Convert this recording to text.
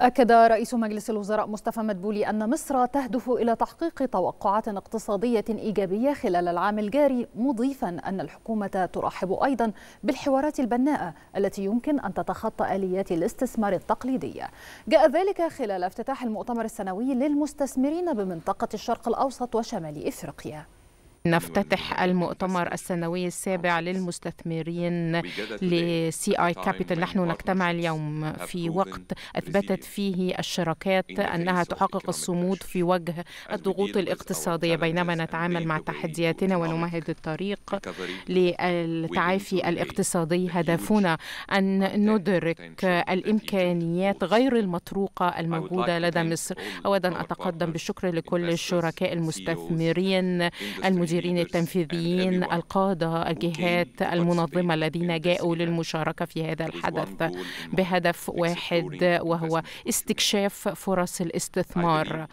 أكد رئيس مجلس الوزراء مصطفى مدبولي أن مصر تهدف إلى تحقيق توقعات اقتصادية إيجابية خلال العام الجاري مضيفا أن الحكومة ترحب أيضا بالحوارات البناءة التي يمكن أن تتخطى آليات الاستثمار التقليدية جاء ذلك خلال افتتاح المؤتمر السنوي للمستثمرين بمنطقة الشرق الأوسط وشمال إفريقيا نفتتح المؤتمر السنوي السابع للمستثمرين لسي اي كابيتال نحن نجتمع اليوم في وقت اثبتت فيه الشراكات انها تحقق الصمود في وجه الضغوط الاقتصاديه بينما نتعامل مع تحدياتنا ونمهد الطريق للتعافي الاقتصادي هدفنا ان ندرك الامكانيات غير المطروقه الموجوده لدى مصر اود ان اتقدم بالشكر لكل الشركاء e المستثمرين المجد. المديرين التنفيذيين القادة الجهات المنظمة الذين جاءوا للمشاركة في هذا الحدث بهدف واحد وهو استكشاف فرص الاستثمار